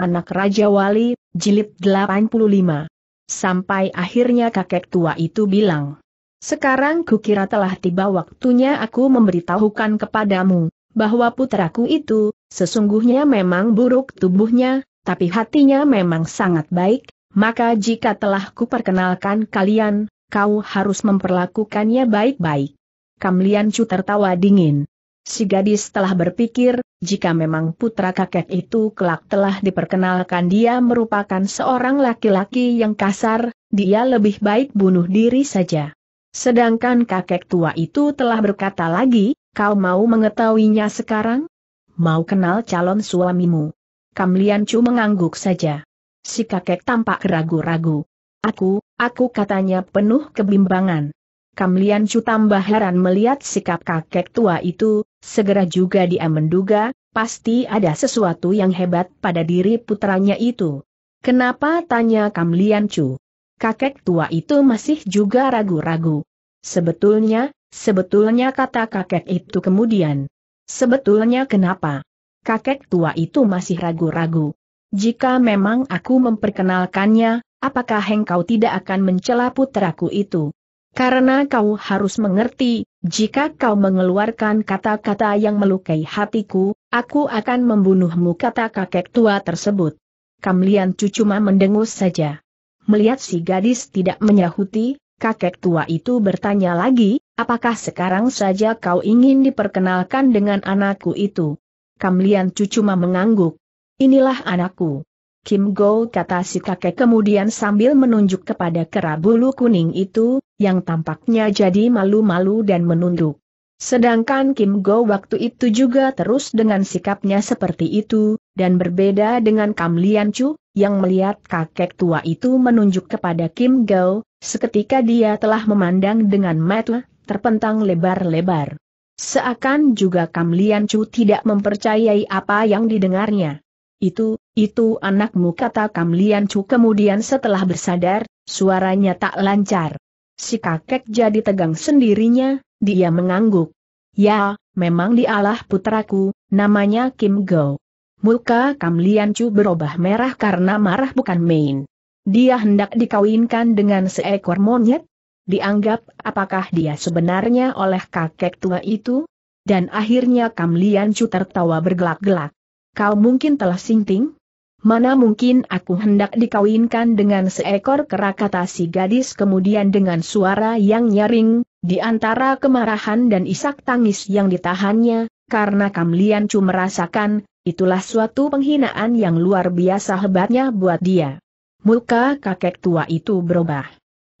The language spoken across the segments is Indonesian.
Anak Raja Wali, Jilid 85. Sampai akhirnya kakek tua itu bilang, Sekarang kukira telah tiba waktunya aku memberitahukan kepadamu, bahwa putraku itu, sesungguhnya memang buruk tubuhnya, tapi hatinya memang sangat baik, maka jika telah kuperkenalkan kalian, kau harus memperlakukannya baik-baik. Kamlian Chu tertawa dingin. Si gadis telah berpikir, jika memang putra kakek itu kelak telah diperkenalkan dia merupakan seorang laki-laki yang kasar, dia lebih baik bunuh diri saja. Sedangkan kakek tua itu telah berkata lagi, kau mau mengetahuinya sekarang? Mau kenal calon suamimu? Kamlian Chu mengangguk saja. Si kakek tampak ragu-ragu. Aku, aku katanya penuh kebimbangan. Kam Lian Chu tambah heran melihat sikap kakek tua itu, segera juga dia menduga, pasti ada sesuatu yang hebat pada diri putranya itu. Kenapa tanya Kam Lian Chu? Kakek tua itu masih juga ragu-ragu. Sebetulnya, sebetulnya kata kakek itu kemudian. Sebetulnya kenapa? Kakek tua itu masih ragu-ragu. Jika memang aku memperkenalkannya, apakah engkau tidak akan mencela putraku itu? Karena kau harus mengerti, jika kau mengeluarkan kata-kata yang melukai hatiku, aku akan membunuhmu kata kakek tua tersebut. Kamlian cuma mendengus saja. Melihat si gadis tidak menyahuti, kakek tua itu bertanya lagi, apakah sekarang saja kau ingin diperkenalkan dengan anakku itu? Kamlian cuma mengangguk. Inilah anakku. Kim Go kata si kakek kemudian sambil menunjuk kepada kera bulu kuning itu, yang tampaknya jadi malu-malu dan menunduk. Sedangkan Kim Go waktu itu juga terus dengan sikapnya seperti itu, dan berbeda dengan Kam Lian Chu, yang melihat kakek tua itu menunjuk kepada Kim Go, seketika dia telah memandang dengan mata terpentang lebar-lebar. Seakan juga Kam Lian Chu tidak mempercayai apa yang didengarnya. Itu, itu anakmu kata Kam Lian Chu kemudian setelah bersadar, suaranya tak lancar. Si kakek jadi tegang sendirinya, dia mengangguk. Ya, memang dialah putraku, namanya Kim Go. Muka Kam Lian Chu berubah merah karena marah bukan main. Dia hendak dikawinkan dengan seekor monyet? Dianggap apakah dia sebenarnya oleh kakek tua itu? Dan akhirnya Kam Lian Chu tertawa bergelak-gelak. Kau mungkin telah sinting? Mana mungkin aku hendak dikawinkan dengan seekor kera kata si gadis kemudian dengan suara yang nyaring, di antara kemarahan dan isak tangis yang ditahannya, karena Kamlian cuma merasakan, itulah suatu penghinaan yang luar biasa hebatnya buat dia. Muka kakek tua itu berubah.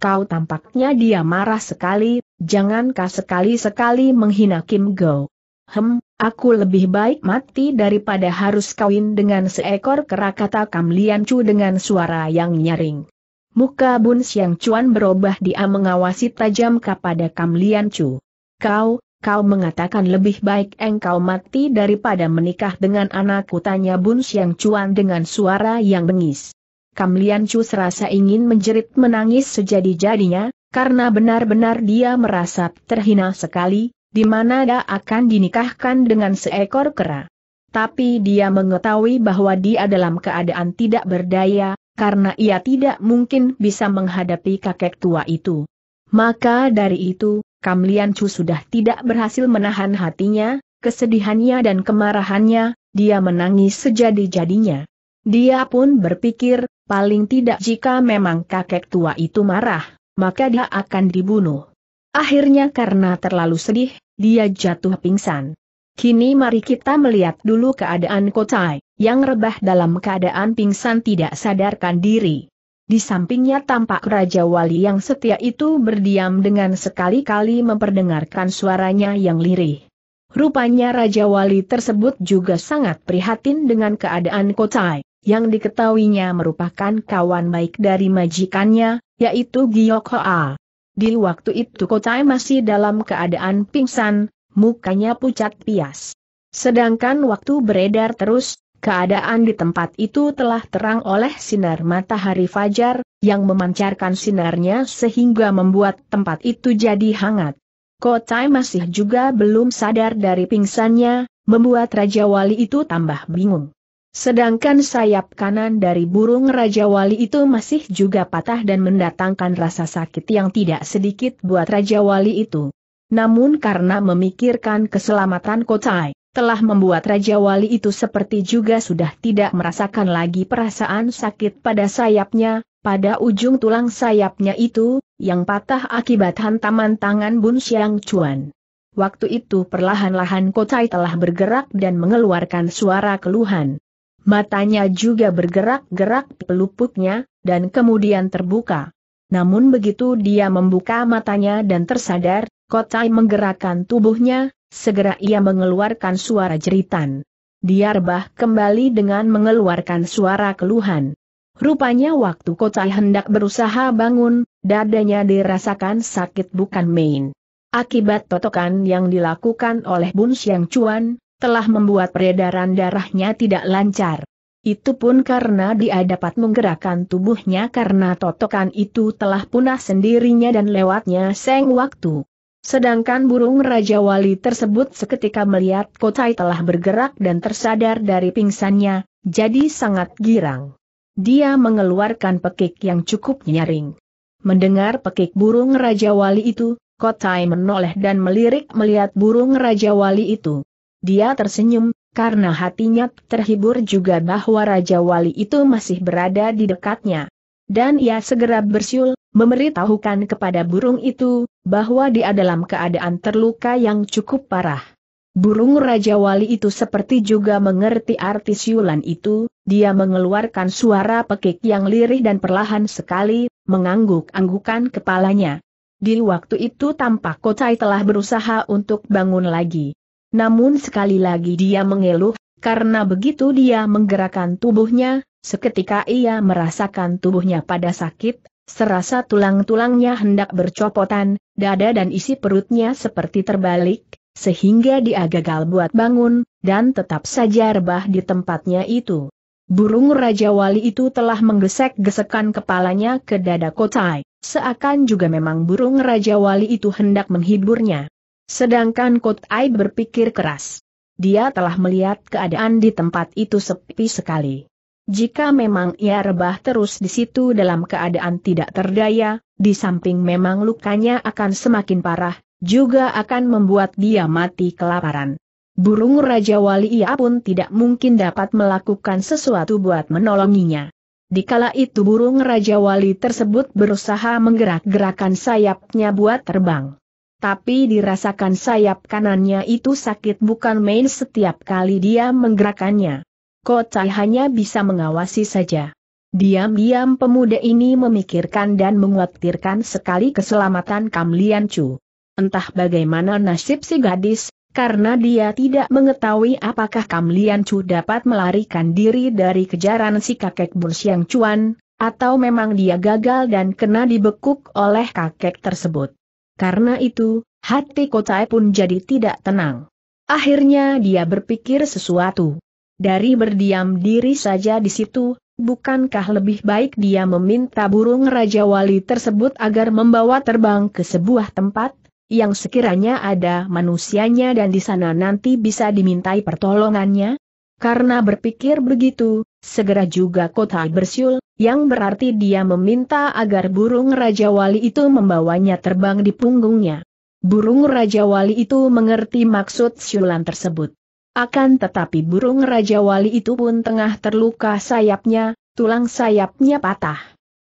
Kau tampaknya dia marah sekali, jangankah sekali-sekali menghina Kim Go. Hem, Aku lebih baik mati daripada harus kawin dengan seekor kera kata Kam Lian Chu dengan suara yang nyaring. Muka Bun Siang Chuan berubah dia mengawasi tajam kepada Kam Lian Chu. Kau, kau mengatakan lebih baik engkau mati daripada menikah dengan anakku tanya Bun Siang Chuan dengan suara yang bengis. Kam Lian Chu serasa ingin menjerit menangis sejadi-jadinya, karena benar-benar dia merasa terhina sekali, di mana dia akan dinikahkan dengan seekor kera. Tapi dia mengetahui bahwa dia dalam keadaan tidak berdaya, karena ia tidak mungkin bisa menghadapi kakek tua itu. Maka dari itu, Kamlian Chu sudah tidak berhasil menahan hatinya, kesedihannya dan kemarahannya, dia menangis sejadi-jadinya. Dia pun berpikir, paling tidak jika memang kakek tua itu marah, maka dia akan dibunuh. Akhirnya karena terlalu sedih, dia jatuh pingsan. Kini mari kita melihat dulu keadaan Kotai, yang rebah dalam keadaan pingsan tidak sadarkan diri. Di sampingnya tampak Raja Wali yang setia itu berdiam dengan sekali-kali memperdengarkan suaranya yang lirih. Rupanya Raja Wali tersebut juga sangat prihatin dengan keadaan Kotai, yang diketahuinya merupakan kawan baik dari majikannya, yaitu Giok Hoa. Di waktu itu Kotai masih dalam keadaan pingsan, mukanya pucat pias. Sedangkan waktu beredar terus, keadaan di tempat itu telah terang oleh sinar matahari fajar, yang memancarkan sinarnya sehingga membuat tempat itu jadi hangat. Kotai masih juga belum sadar dari pingsannya, membuat Raja Wali itu tambah bingung. Sedangkan sayap kanan dari burung Raja Wali itu masih juga patah dan mendatangkan rasa sakit yang tidak sedikit buat Raja Wali itu. Namun karena memikirkan keselamatan Kotai, telah membuat Raja Wali itu seperti juga sudah tidak merasakan lagi perasaan sakit pada sayapnya, pada ujung tulang sayapnya itu, yang patah akibat hantaman tangan Bun Xiang Chuan. Waktu itu perlahan-lahan Kotai telah bergerak dan mengeluarkan suara keluhan. Matanya juga bergerak-gerak pelupuknya, dan kemudian terbuka. Namun begitu dia membuka matanya dan tersadar, Kotai menggerakkan tubuhnya, segera ia mengeluarkan suara jeritan. Dia rebah kembali dengan mengeluarkan suara keluhan. Rupanya waktu Kotai hendak berusaha bangun, dadanya dirasakan sakit bukan main. Akibat totokan yang dilakukan oleh Bun Siang Chuan, telah membuat peredaran darahnya tidak lancar. Itu pun karena dia dapat menggerakkan tubuhnya karena totokan itu telah punah sendirinya dan lewatnya seng waktu. Sedangkan burung Raja Wali tersebut seketika melihat Kotai telah bergerak dan tersadar dari pingsannya, jadi sangat girang. Dia mengeluarkan pekik yang cukup nyaring. Mendengar pekik burung Raja Wali itu, Kotai menoleh dan melirik melihat burung Raja Wali itu. Dia tersenyum, karena hatinya terhibur juga bahwa Raja Wali itu masih berada di dekatnya. Dan ia segera bersiul, memberitahukan kepada burung itu, bahwa dia dalam keadaan terluka yang cukup parah. Burung Raja Wali itu seperti juga mengerti arti siulan itu, dia mengeluarkan suara pekik yang lirih dan perlahan sekali, mengangguk-anggukan kepalanya. Di waktu itu tampak Kotai telah berusaha untuk bangun lagi. Namun sekali lagi dia mengeluh, karena begitu dia menggerakkan tubuhnya, seketika ia merasakan tubuhnya pada sakit, serasa tulang-tulangnya hendak bercopotan, dada dan isi perutnya seperti terbalik, sehingga dia gagal buat bangun, dan tetap saja rebah di tempatnya itu. Burung Raja Wali itu telah menggesek-gesekan kepalanya ke dada Kotai, seakan juga memang burung Raja Wali itu hendak menghiburnya. Sedangkan Kotai berpikir keras. Dia telah melihat keadaan di tempat itu sepi sekali. Jika memang ia rebah terus di situ dalam keadaan tidak terdaya, di samping memang lukanya akan semakin parah, juga akan membuat dia mati kelaparan. Burung Raja Wali ia pun tidak mungkin dapat melakukan sesuatu buat menolonginya. Di kala itu burung Raja Wali tersebut berusaha menggerak-gerakan sayapnya buat terbang tapi dirasakan sayap kanannya itu sakit bukan main setiap kali dia menggerakannya. Kocai hanya bisa mengawasi saja. Diam-diam pemuda ini memikirkan dan mengkhawatirkan sekali keselamatan Kam Lian Chu. Entah bagaimana nasib si gadis, karena dia tidak mengetahui apakah Kam Lian Chu dapat melarikan diri dari kejaran si kakek Bursiang yang Chuan, atau memang dia gagal dan kena dibekuk oleh kakek tersebut. Karena itu, hati Kotai pun jadi tidak tenang. Akhirnya dia berpikir sesuatu. Dari berdiam diri saja di situ, bukankah lebih baik dia meminta burung Raja Wali tersebut agar membawa terbang ke sebuah tempat, yang sekiranya ada manusianya dan di sana nanti bisa dimintai pertolongannya? Karena berpikir begitu, segera juga kota bersiul, yang berarti dia meminta agar burung Raja Wali itu membawanya terbang di punggungnya. Burung Raja Wali itu mengerti maksud siulan tersebut. Akan tetapi burung Raja Wali itu pun tengah terluka sayapnya, tulang sayapnya patah.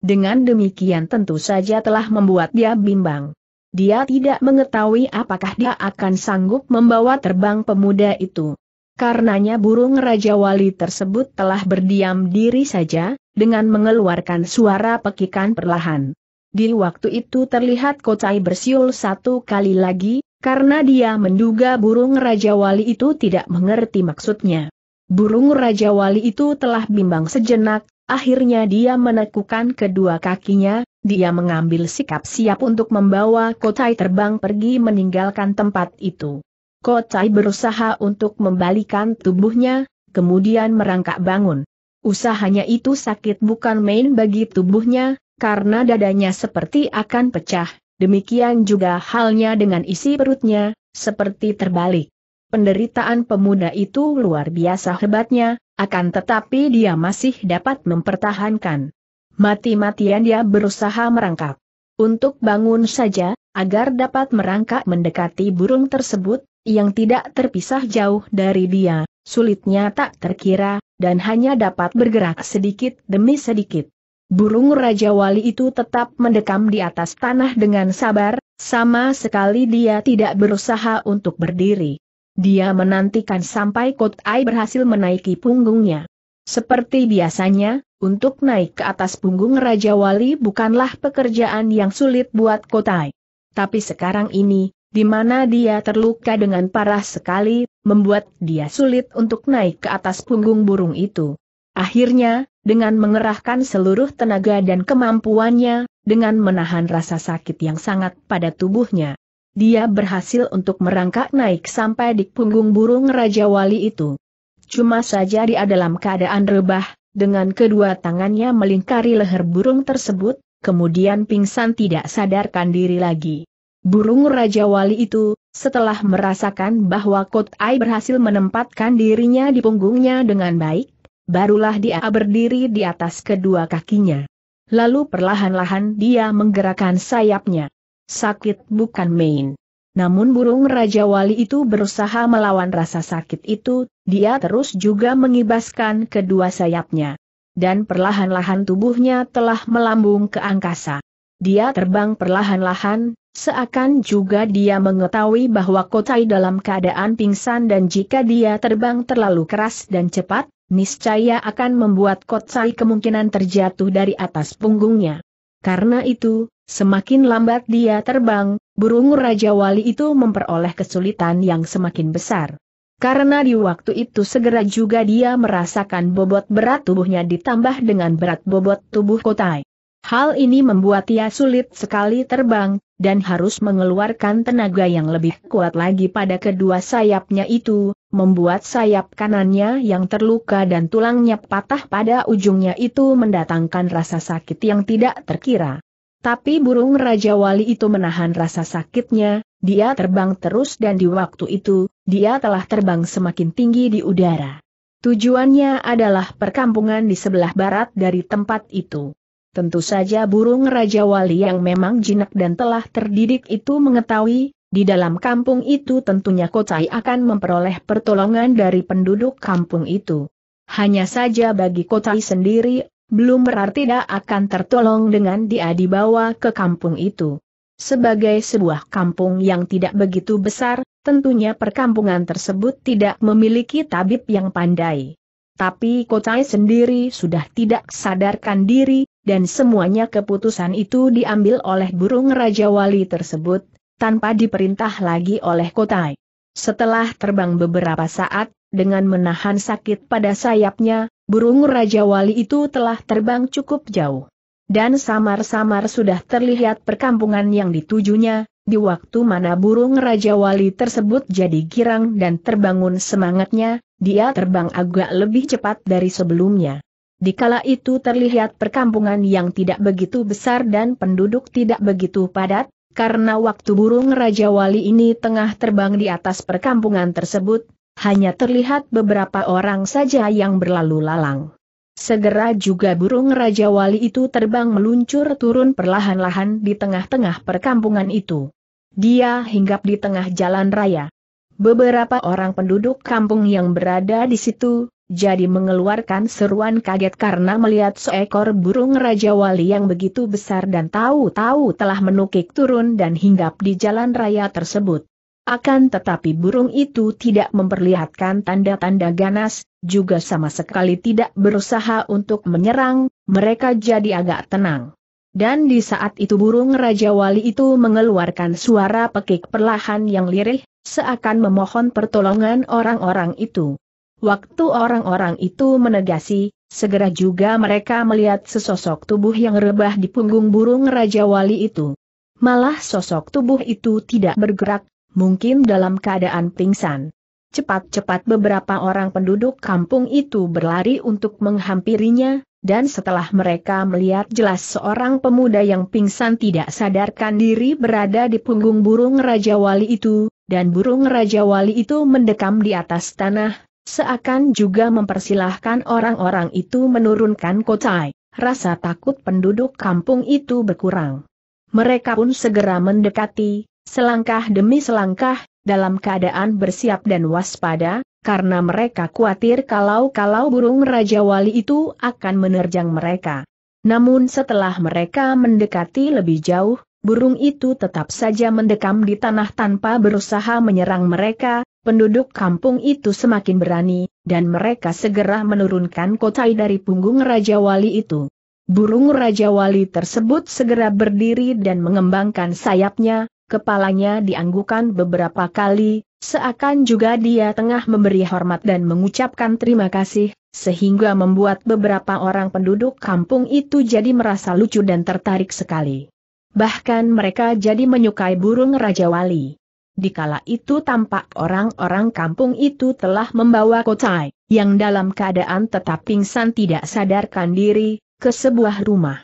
Dengan demikian tentu saja telah membuat dia bimbang. Dia tidak mengetahui apakah dia akan sanggup membawa terbang pemuda itu. Karenanya burung Raja Wali tersebut telah berdiam diri saja, dengan mengeluarkan suara pekikan perlahan. Di waktu itu terlihat kocai bersiul satu kali lagi, karena dia menduga burung Raja Wali itu tidak mengerti maksudnya. Burung Raja Wali itu telah bimbang sejenak, akhirnya dia menekukan kedua kakinya, dia mengambil sikap siap untuk membawa kocai terbang pergi meninggalkan tempat itu. Kocai berusaha untuk membalikan tubuhnya, kemudian merangkak bangun. Usahanya itu sakit bukan main bagi tubuhnya, karena dadanya seperti akan pecah, demikian juga halnya dengan isi perutnya, seperti terbalik. Penderitaan pemuda itu luar biasa hebatnya, akan tetapi dia masih dapat mempertahankan. Mati-matian dia berusaha merangkak. Untuk bangun saja, agar dapat merangkak mendekati burung tersebut, yang tidak terpisah jauh dari dia, sulitnya tak terkira, dan hanya dapat bergerak sedikit demi sedikit. Burung Raja Wali itu tetap mendekam di atas tanah dengan sabar, sama sekali dia tidak berusaha untuk berdiri. Dia menantikan sampai Kotai berhasil menaiki punggungnya. Seperti biasanya, untuk naik ke atas punggung Raja Wali bukanlah pekerjaan yang sulit buat Kotai. Tapi sekarang ini, di mana dia terluka dengan parah sekali, membuat dia sulit untuk naik ke atas punggung burung itu. Akhirnya, dengan mengerahkan seluruh tenaga dan kemampuannya, dengan menahan rasa sakit yang sangat pada tubuhnya, dia berhasil untuk merangkak naik sampai di punggung burung Raja Wali itu. Cuma saja dia dalam keadaan rebah, dengan kedua tangannya melingkari leher burung tersebut, kemudian pingsan tidak sadarkan diri lagi. Burung Raja Wali itu, setelah merasakan bahwa Kot Ai berhasil menempatkan dirinya di punggungnya dengan baik, barulah dia berdiri di atas kedua kakinya. Lalu perlahan-lahan dia menggerakkan sayapnya. Sakit bukan main. Namun burung Raja Wali itu berusaha melawan rasa sakit itu, dia terus juga mengibaskan kedua sayapnya. Dan perlahan-lahan tubuhnya telah melambung ke angkasa. Dia terbang perlahan-lahan, seakan juga dia mengetahui bahwa Kotai dalam keadaan pingsan dan jika dia terbang terlalu keras dan cepat, niscaya akan membuat Kotai kemungkinan terjatuh dari atas punggungnya. Karena itu, semakin lambat dia terbang, burung Raja Wali itu memperoleh kesulitan yang semakin besar. Karena di waktu itu segera juga dia merasakan bobot berat tubuhnya ditambah dengan berat bobot tubuh Kotai. Hal ini membuat ia sulit sekali terbang, dan harus mengeluarkan tenaga yang lebih kuat lagi pada kedua sayapnya itu, membuat sayap kanannya yang terluka dan tulangnya patah pada ujungnya itu mendatangkan rasa sakit yang tidak terkira. Tapi burung Raja Wali itu menahan rasa sakitnya, dia terbang terus dan di waktu itu, dia telah terbang semakin tinggi di udara. Tujuannya adalah perkampungan di sebelah barat dari tempat itu. Tentu saja burung Raja Wali yang memang jinak dan telah terdidik itu mengetahui, di dalam kampung itu tentunya Kocai akan memperoleh pertolongan dari penduduk kampung itu. Hanya saja bagi Kocai sendiri, belum berarti tidak akan tertolong dengan dia dibawa ke kampung itu. Sebagai sebuah kampung yang tidak begitu besar, tentunya perkampungan tersebut tidak memiliki tabib yang pandai. Tapi Kocai sendiri sudah tidak sadarkan diri, dan semuanya keputusan itu diambil oleh burung Raja Wali tersebut, tanpa diperintah lagi oleh Kotai. Setelah terbang beberapa saat, dengan menahan sakit pada sayapnya, burung Raja Wali itu telah terbang cukup jauh. Dan samar-samar sudah terlihat perkampungan yang ditujunya, di waktu mana burung Raja Wali tersebut jadi girang dan terbangun semangatnya, dia terbang agak lebih cepat dari sebelumnya. Di Dikala itu terlihat perkampungan yang tidak begitu besar dan penduduk tidak begitu padat, karena waktu burung Raja Wali ini tengah terbang di atas perkampungan tersebut, hanya terlihat beberapa orang saja yang berlalu lalang. Segera juga burung Raja Wali itu terbang meluncur turun perlahan-lahan di tengah-tengah perkampungan itu. Dia hinggap di tengah jalan raya. Beberapa orang penduduk kampung yang berada di situ, jadi mengeluarkan seruan kaget karena melihat seekor burung Raja Wali yang begitu besar dan tahu-tahu telah menukik turun dan hinggap di jalan raya tersebut. Akan tetapi burung itu tidak memperlihatkan tanda-tanda ganas, juga sama sekali tidak berusaha untuk menyerang, mereka jadi agak tenang. Dan di saat itu burung Raja Wali itu mengeluarkan suara pekik perlahan yang lirih, seakan memohon pertolongan orang-orang itu. Waktu orang-orang itu menegasi, segera juga mereka melihat sesosok tubuh yang rebah di punggung burung Raja Wali itu. Malah sosok tubuh itu tidak bergerak, mungkin dalam keadaan pingsan. Cepat-cepat beberapa orang penduduk kampung itu berlari untuk menghampirinya, dan setelah mereka melihat jelas seorang pemuda yang pingsan tidak sadarkan diri berada di punggung burung Raja Wali itu, dan burung Raja Wali itu mendekam di atas tanah, Seakan juga mempersilahkan orang-orang itu menurunkan kocai, rasa takut penduduk kampung itu berkurang. Mereka pun segera mendekati, selangkah demi selangkah, dalam keadaan bersiap dan waspada, karena mereka khawatir kalau-kalau burung Raja Wali itu akan menerjang mereka. Namun setelah mereka mendekati lebih jauh, burung itu tetap saja mendekam di tanah tanpa berusaha menyerang mereka, penduduk kampung itu semakin berani, dan mereka segera menurunkan kotai dari punggung Raja Wali itu. Burung Raja Wali tersebut segera berdiri dan mengembangkan sayapnya, kepalanya dianggukan beberapa kali, seakan juga dia tengah memberi hormat dan mengucapkan terima kasih, sehingga membuat beberapa orang penduduk kampung itu jadi merasa lucu dan tertarik sekali. Bahkan mereka jadi menyukai burung Raja Wali. Dikala itu tampak orang-orang kampung itu telah membawa Kocai, yang dalam keadaan tetap pingsan tidak sadarkan diri, ke sebuah rumah.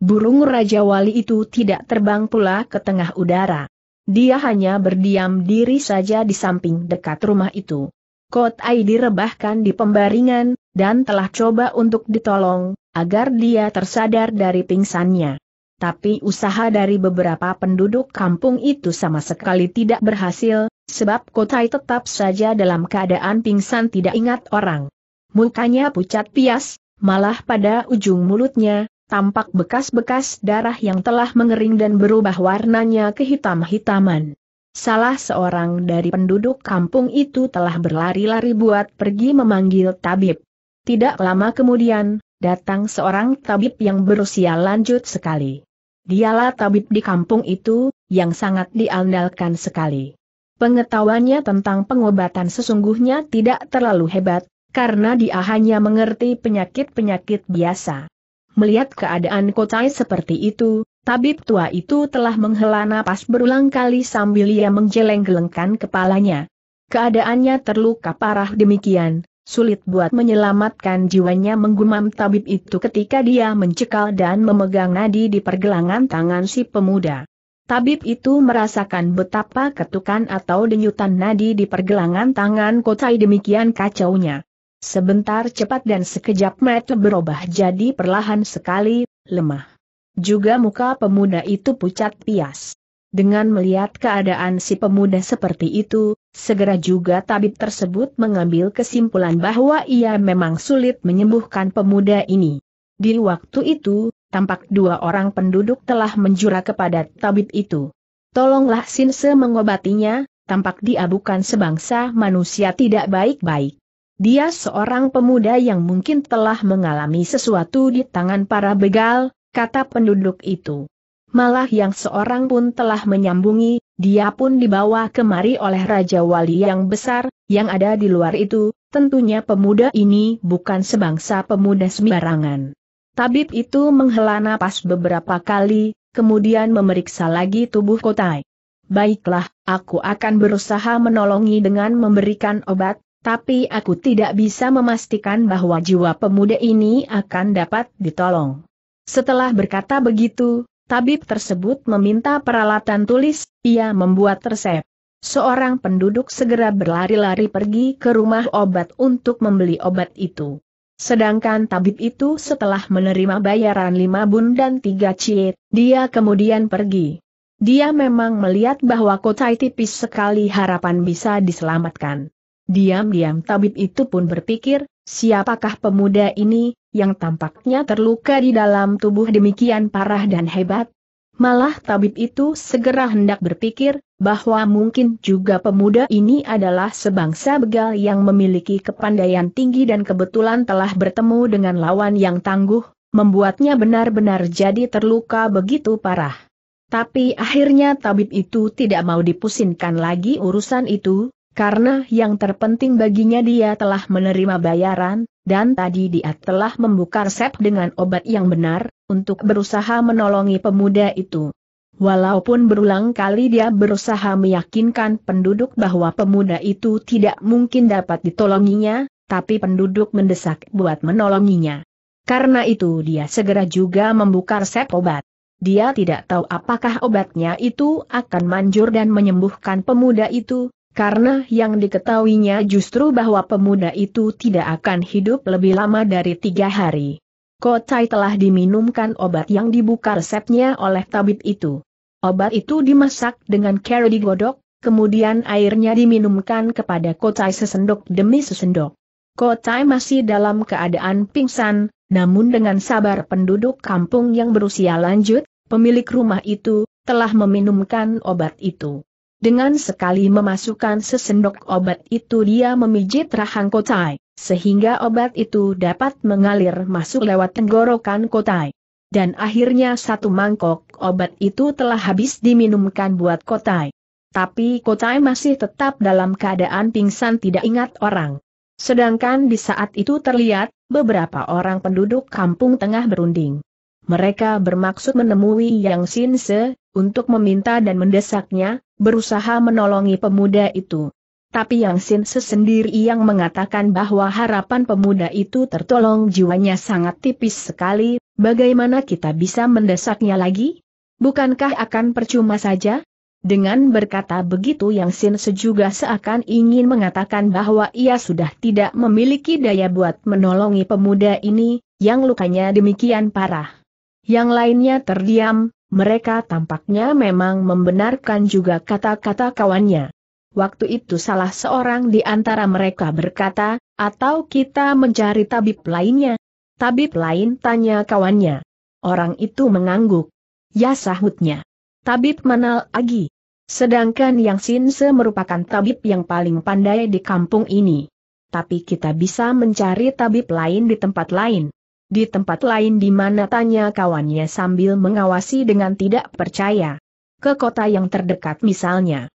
Burung Raja Wali itu tidak terbang pula ke tengah udara. Dia hanya berdiam diri saja di samping dekat rumah itu. Kotai direbahkan di pembaringan, dan telah coba untuk ditolong, agar dia tersadar dari pingsannya tapi usaha dari beberapa penduduk kampung itu sama sekali tidak berhasil, sebab Kotai tetap saja dalam keadaan pingsan tidak ingat orang. Mukanya pucat pias, malah pada ujung mulutnya, tampak bekas-bekas darah yang telah mengering dan berubah warnanya kehitam-hitaman. Salah seorang dari penduduk kampung itu telah berlari-lari buat pergi memanggil tabib. Tidak lama kemudian, datang seorang tabib yang berusia lanjut sekali. Dialah tabib di kampung itu, yang sangat diandalkan sekali. Pengetahuannya tentang pengobatan sesungguhnya tidak terlalu hebat, karena dia hanya mengerti penyakit-penyakit biasa. Melihat keadaan kocai seperti itu, tabib tua itu telah menghela napas berulang kali sambil ia menjeleng gelengkan kepalanya. Keadaannya terluka parah demikian, Sulit buat menyelamatkan jiwanya menggumam tabib itu ketika dia mencekal dan memegang nadi di pergelangan tangan si pemuda. Tabib itu merasakan betapa ketukan atau denyutan nadi di pergelangan tangan kocai demikian kacaunya. Sebentar cepat dan sekejap mata berubah jadi perlahan sekali, lemah. Juga muka pemuda itu pucat pias. Dengan melihat keadaan si pemuda seperti itu, segera juga tabib tersebut mengambil kesimpulan bahwa ia memang sulit menyembuhkan pemuda ini. Di waktu itu, tampak dua orang penduduk telah menjura kepada tabib itu. Tolonglah Sinse mengobatinya, tampak dia bukan sebangsa manusia tidak baik-baik. Dia seorang pemuda yang mungkin telah mengalami sesuatu di tangan para begal, kata penduduk itu malah yang seorang pun telah menyambungi, dia pun dibawa kemari oleh Raja Wali yang besar, yang ada di luar itu, tentunya pemuda ini bukan sebangsa pemuda sembarangan. Tabib itu menghela napas beberapa kali, kemudian memeriksa lagi tubuh Kotai. Baiklah, aku akan berusaha menolongi dengan memberikan obat, tapi aku tidak bisa memastikan bahwa jiwa pemuda ini akan dapat ditolong. Setelah berkata begitu, tabib tersebut meminta peralatan tulis, ia membuat resep. Seorang penduduk segera berlari-lari pergi ke rumah obat untuk membeli obat itu. Sedangkan tabib itu setelah menerima bayaran lima bun dan tiga ciet, dia kemudian pergi. Dia memang melihat bahwa kotai tipis sekali harapan bisa diselamatkan. Diam-diam tabib itu pun berpikir, siapakah pemuda ini, yang tampaknya terluka di dalam tubuh demikian parah dan hebat. Malah tabib itu segera hendak berpikir, bahwa mungkin juga pemuda ini adalah sebangsa begal yang memiliki kepandaian tinggi dan kebetulan telah bertemu dengan lawan yang tangguh, membuatnya benar-benar jadi terluka begitu parah. Tapi akhirnya tabib itu tidak mau dipusinkan lagi urusan itu, karena yang terpenting baginya dia telah menerima bayaran, dan tadi dia telah membuka resep dengan obat yang benar, untuk berusaha menolongi pemuda itu. Walaupun berulang kali dia berusaha meyakinkan penduduk bahwa pemuda itu tidak mungkin dapat ditolonginya, tapi penduduk mendesak buat menolonginya. Karena itu dia segera juga membuka resep obat. Dia tidak tahu apakah obatnya itu akan manjur dan menyembuhkan pemuda itu, karena yang diketahuinya justru bahwa pemuda itu tidak akan hidup lebih lama dari tiga hari. Kotai telah diminumkan obat yang dibuka resepnya oleh tabib itu. Obat itu dimasak dengan cara digodok, kemudian airnya diminumkan kepada Kotai sesendok demi sesendok. Kotai masih dalam keadaan pingsan, namun dengan sabar penduduk kampung yang berusia lanjut, pemilik rumah itu, telah meminumkan obat itu. Dengan sekali memasukkan sesendok obat itu dia memijit rahang Kotai, sehingga obat itu dapat mengalir masuk lewat tenggorokan Kotai. Dan akhirnya satu mangkok obat itu telah habis diminumkan buat Kotai. Tapi Kotai masih tetap dalam keadaan pingsan tidak ingat orang. Sedangkan di saat itu terlihat, beberapa orang penduduk kampung tengah berunding. Mereka bermaksud menemui Yang Sinse, untuk meminta dan mendesaknya, berusaha menolongi pemuda itu. Tapi Yang Sin sesendiri yang mengatakan bahwa harapan pemuda itu tertolong jiwanya sangat tipis sekali, bagaimana kita bisa mendesaknya lagi? Bukankah akan percuma saja? Dengan berkata begitu Yang Sin sejuga seakan ingin mengatakan bahwa ia sudah tidak memiliki daya buat menolongi pemuda ini, yang lukanya demikian parah. Yang lainnya terdiam, mereka tampaknya memang membenarkan juga kata-kata kawannya. Waktu itu salah seorang di antara mereka berkata, atau kita mencari tabib lainnya. Tabib lain tanya kawannya. Orang itu mengangguk. Ya sahutnya. Tabib mana lagi? Sedangkan Yang Sinse merupakan tabib yang paling pandai di kampung ini. Tapi kita bisa mencari tabib lain di tempat lain di tempat lain di mana tanya kawannya sambil mengawasi dengan tidak percaya. Ke kota yang terdekat misalnya.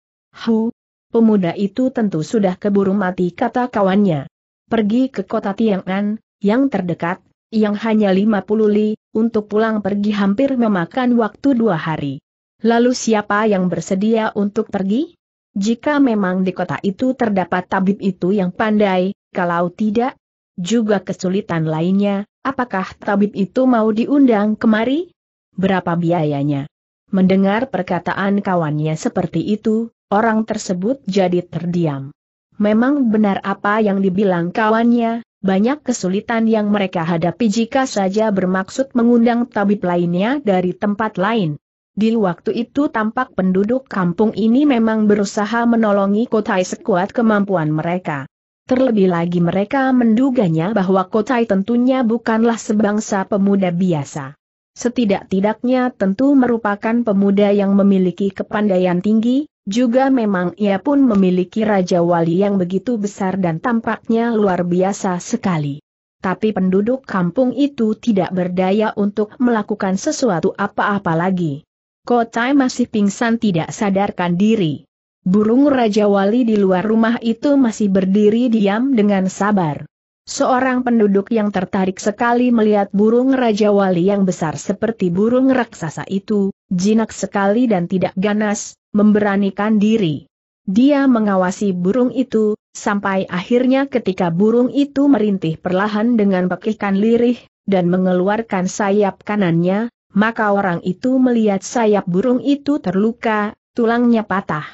Hu, pemuda itu tentu sudah keburu mati kata kawannya. Pergi ke kota Tiang'an, yang terdekat, yang hanya 50 li, untuk pulang pergi hampir memakan waktu dua hari. Lalu siapa yang bersedia untuk pergi? Jika memang di kota itu terdapat tabib itu yang pandai, kalau tidak, juga kesulitan lainnya, apakah tabib itu mau diundang kemari? Berapa biayanya? Mendengar perkataan kawannya seperti itu, orang tersebut jadi terdiam. Memang benar apa yang dibilang kawannya, banyak kesulitan yang mereka hadapi jika saja bermaksud mengundang tabib lainnya dari tempat lain. Di waktu itu tampak penduduk kampung ini memang berusaha menolongi kota sekuat kemampuan mereka. Terlebih lagi mereka menduganya bahwa Kotai tentunya bukanlah sebangsa pemuda biasa. Setidak-tidaknya tentu merupakan pemuda yang memiliki kepandaian tinggi, juga memang ia pun memiliki Raja Wali yang begitu besar dan tampaknya luar biasa sekali. Tapi penduduk kampung itu tidak berdaya untuk melakukan sesuatu apa-apa lagi. Kotai masih pingsan tidak sadarkan diri. Burung Raja Wali di luar rumah itu masih berdiri diam dengan sabar. Seorang penduduk yang tertarik sekali melihat burung Raja Wali yang besar seperti burung raksasa itu, jinak sekali dan tidak ganas, memberanikan diri. Dia mengawasi burung itu, sampai akhirnya ketika burung itu merintih perlahan dengan pekihkan lirih, dan mengeluarkan sayap kanannya, maka orang itu melihat sayap burung itu terluka, tulangnya patah.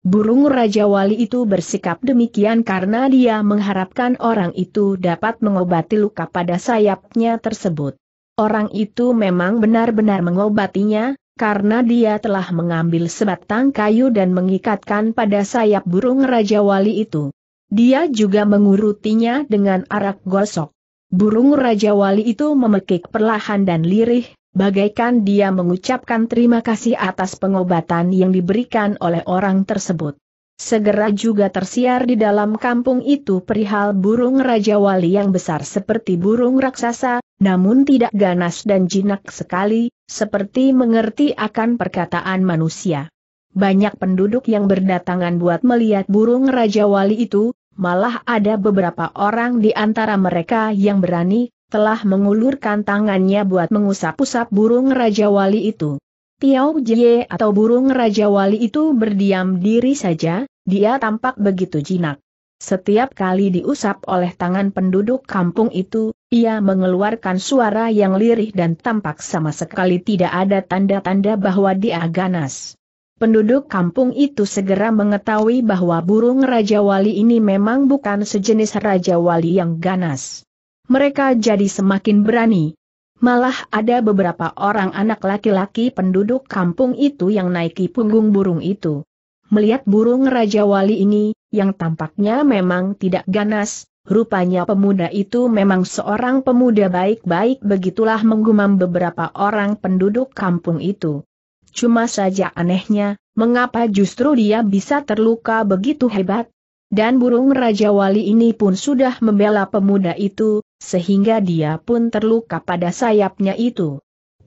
Burung Raja Wali itu bersikap demikian karena dia mengharapkan orang itu dapat mengobati luka pada sayapnya tersebut. Orang itu memang benar-benar mengobatinya, karena dia telah mengambil sebatang kayu dan mengikatkan pada sayap burung Raja Wali itu. Dia juga mengurutinya dengan arak gosok. Burung Raja Wali itu memekik perlahan dan lirih, Bagaikan dia mengucapkan terima kasih atas pengobatan yang diberikan oleh orang tersebut. Segera juga tersiar di dalam kampung itu perihal burung Raja Wali yang besar seperti burung raksasa, namun tidak ganas dan jinak sekali, seperti mengerti akan perkataan manusia. Banyak penduduk yang berdatangan buat melihat burung Raja Wali itu, malah ada beberapa orang di antara mereka yang berani telah mengulurkan tangannya buat mengusap-usap burung Raja Wali itu. Tiao Jie atau burung Raja Wali itu berdiam diri saja, dia tampak begitu jinak. Setiap kali diusap oleh tangan penduduk kampung itu, ia mengeluarkan suara yang lirih dan tampak sama sekali tidak ada tanda-tanda bahwa dia ganas. Penduduk kampung itu segera mengetahui bahwa burung Raja Wali ini memang bukan sejenis Raja Wali yang ganas mereka jadi semakin berani. Malah ada beberapa orang anak laki-laki penduduk kampung itu yang naiki punggung burung itu. Melihat burung Raja Wali ini, yang tampaknya memang tidak ganas, rupanya pemuda itu memang seorang pemuda baik-baik begitulah menggumam beberapa orang penduduk kampung itu. Cuma saja anehnya, mengapa justru dia bisa terluka begitu hebat? Dan burung Raja Wali ini pun sudah membela pemuda itu, sehingga dia pun terluka pada sayapnya itu.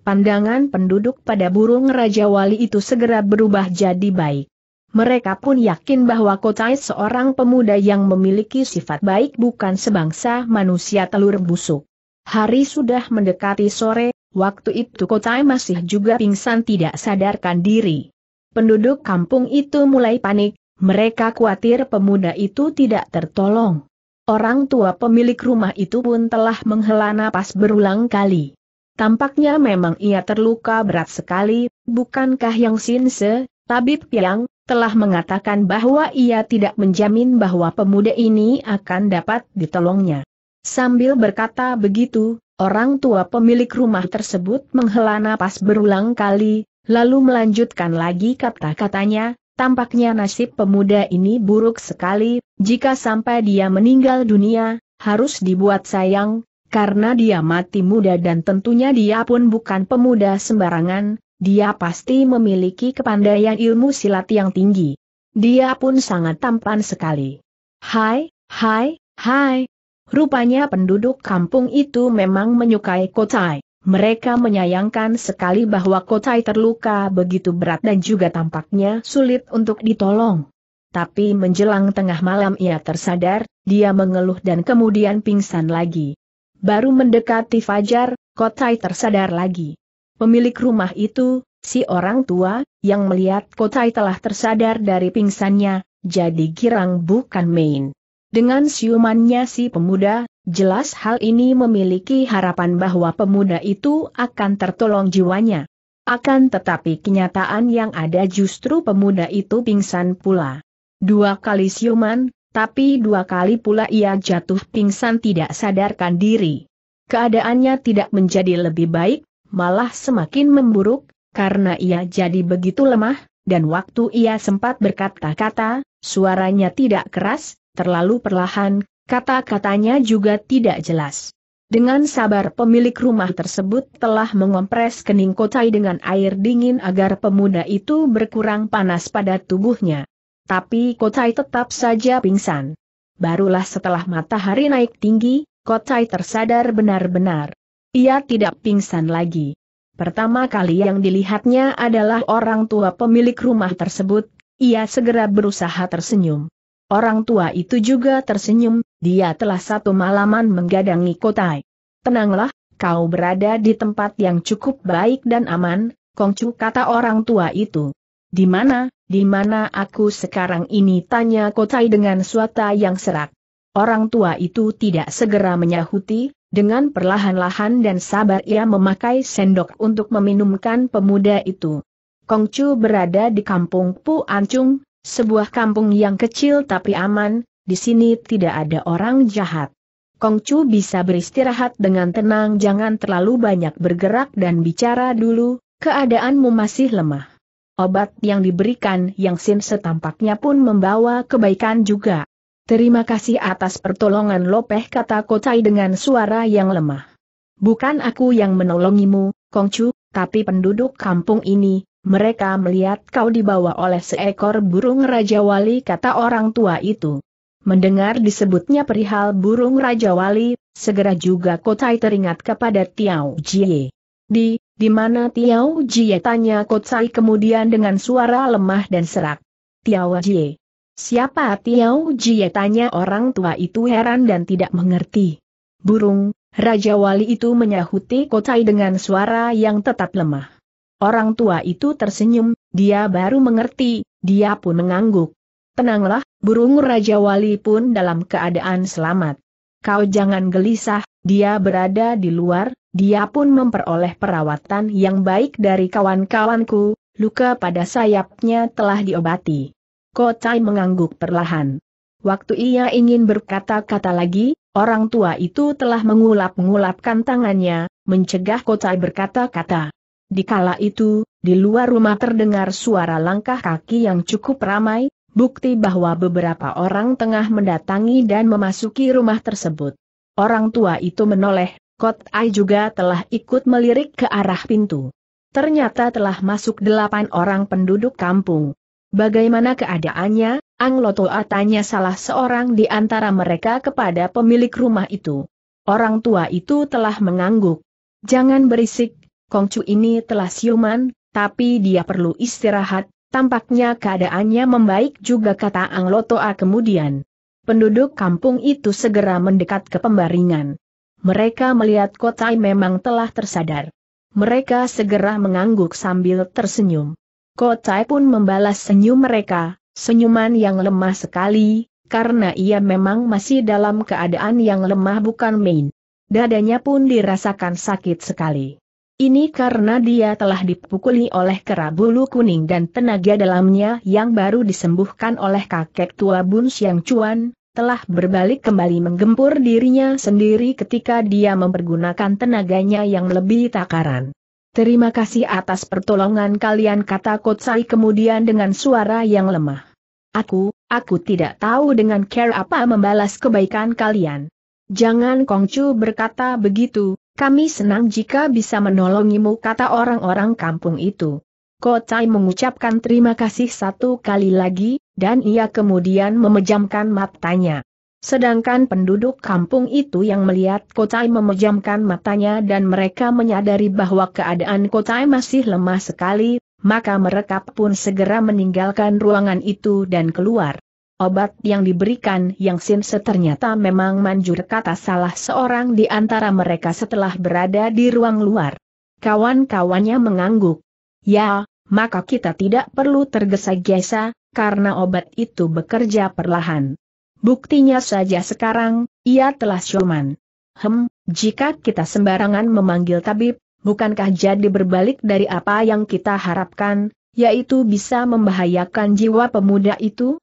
Pandangan penduduk pada burung Raja Wali itu segera berubah jadi baik. Mereka pun yakin bahwa Kotai seorang pemuda yang memiliki sifat baik bukan sebangsa manusia telur busuk. Hari sudah mendekati sore, waktu itu Kotai masih juga pingsan tidak sadarkan diri. Penduduk kampung itu mulai panik, mereka khawatir pemuda itu tidak tertolong. Orang tua pemilik rumah itu pun telah menghela napas berulang kali. Tampaknya memang ia terluka berat sekali, bukankah yang Sinse, tabib piang, telah mengatakan bahwa ia tidak menjamin bahwa pemuda ini akan dapat ditolongnya. Sambil berkata begitu, orang tua pemilik rumah tersebut menghela napas berulang kali, lalu melanjutkan lagi kata-katanya, tampaknya nasib pemuda ini buruk sekali, jika sampai dia meninggal dunia, harus dibuat sayang, karena dia mati muda dan tentunya dia pun bukan pemuda sembarangan, dia pasti memiliki kepandaian ilmu silat yang tinggi. Dia pun sangat tampan sekali. Hai, hai, hai. Rupanya penduduk kampung itu memang menyukai Kotai. Mereka menyayangkan sekali bahwa Kotai terluka begitu berat dan juga tampaknya sulit untuk ditolong tapi menjelang tengah malam ia tersadar, dia mengeluh dan kemudian pingsan lagi. Baru mendekati fajar, Kotai tersadar lagi. Pemilik rumah itu, si orang tua, yang melihat Kotai telah tersadar dari pingsannya, jadi girang bukan main. Dengan siumannya si pemuda, jelas hal ini memiliki harapan bahwa pemuda itu akan tertolong jiwanya. Akan tetapi kenyataan yang ada justru pemuda itu pingsan pula. Dua kali siuman, tapi dua kali pula ia jatuh pingsan tidak sadarkan diri. Keadaannya tidak menjadi lebih baik, malah semakin memburuk, karena ia jadi begitu lemah, dan waktu ia sempat berkata-kata, suaranya tidak keras, terlalu perlahan, kata-katanya juga tidak jelas. Dengan sabar pemilik rumah tersebut telah mengompres kening kotai dengan air dingin agar pemuda itu berkurang panas pada tubuhnya. Tapi Kotai tetap saja pingsan. Barulah setelah matahari naik tinggi, Kotai tersadar benar-benar. Ia tidak pingsan lagi. Pertama kali yang dilihatnya adalah orang tua pemilik rumah tersebut, ia segera berusaha tersenyum. Orang tua itu juga tersenyum, dia telah satu malaman menggadangi Kotai. Tenanglah, kau berada di tempat yang cukup baik dan aman, Kongcu kata orang tua itu. Di mana, di mana aku sekarang ini tanya Kotai dengan suata yang serak. Orang tua itu tidak segera menyahuti, dengan perlahan-lahan dan sabar ia memakai sendok untuk meminumkan pemuda itu. Kongcu berada di kampung Pu Ancung, sebuah kampung yang kecil tapi aman, di sini tidak ada orang jahat. Kongcu bisa beristirahat dengan tenang jangan terlalu banyak bergerak dan bicara dulu, keadaanmu masih lemah. Obat yang diberikan Yang Sin setampaknya pun membawa kebaikan juga. Terima kasih atas pertolongan Lopeh kata Kocai dengan suara yang lemah. Bukan aku yang menolongimu, Kongcu, tapi penduduk kampung ini, mereka melihat kau dibawa oleh seekor burung Raja Wali kata orang tua itu. Mendengar disebutnya perihal burung Raja Wali, segera juga Kocai teringat kepada Tiao Jie. Di, di mana Tiao Jie tanya Kotsai kemudian dengan suara lemah dan serak. Tiao Jie. Siapa Tiao Jie tanya orang tua itu heran dan tidak mengerti. Burung, Raja Wali itu menyahuti Kotsai dengan suara yang tetap lemah. Orang tua itu tersenyum, dia baru mengerti, dia pun mengangguk. Tenanglah, burung Raja Wali pun dalam keadaan selamat. Kau jangan gelisah, dia berada di luar, dia pun memperoleh perawatan yang baik dari kawan-kawanku, luka pada sayapnya telah diobati. Kocai mengangguk perlahan. Waktu ia ingin berkata-kata lagi, orang tua itu telah mengulap-ngulapkan tangannya, mencegah Kocai berkata kata Di kala itu, di luar rumah terdengar suara langkah kaki yang cukup ramai, bukti bahwa beberapa orang tengah mendatangi dan memasuki rumah tersebut. Orang tua itu menoleh, Kot Ai juga telah ikut melirik ke arah pintu. Ternyata telah masuk delapan orang penduduk kampung. Bagaimana keadaannya? Ang Lotoa tanya salah seorang di antara mereka kepada pemilik rumah itu. Orang tua itu telah mengangguk. Jangan berisik, Kongcu ini telah siuman, tapi dia perlu istirahat, tampaknya keadaannya membaik juga kata Ang Lotoa kemudian. Penduduk kampung itu segera mendekat ke pembaringan. Mereka melihat Kotai memang telah tersadar. Mereka segera mengangguk sambil tersenyum. Kotai pun membalas senyum mereka, senyuman yang lemah sekali, karena ia memang masih dalam keadaan yang lemah bukan main. Dadanya pun dirasakan sakit sekali. Ini karena dia telah dipukuli oleh kera bulu kuning dan tenaga dalamnya yang baru disembuhkan oleh kakek tua Bun Siang Cuan, telah berbalik kembali menggempur dirinya sendiri ketika dia mempergunakan tenaganya yang lebih takaran. Terima kasih atas pertolongan kalian kata Kotsai kemudian dengan suara yang lemah. Aku, aku tidak tahu dengan care apa membalas kebaikan kalian. Jangan Kongcu berkata begitu, kami senang jika bisa menolongimu kata orang-orang kampung itu. Kotsai mengucapkan terima kasih satu kali lagi, dan ia kemudian memejamkan matanya. Sedangkan penduduk kampung itu yang melihat Kotai memejamkan matanya dan mereka menyadari bahwa keadaan Kotai masih lemah sekali, maka mereka pun segera meninggalkan ruangan itu dan keluar. Obat yang diberikan Yang Sinse ternyata memang manjur kata salah seorang di antara mereka setelah berada di ruang luar. Kawan-kawannya mengangguk. Ya, maka kita tidak perlu tergesa-gesa, karena obat itu bekerja perlahan. Buktinya saja sekarang, ia telah syoman. Hem, jika kita sembarangan memanggil tabib, bukankah jadi berbalik dari apa yang kita harapkan, yaitu bisa membahayakan jiwa pemuda itu?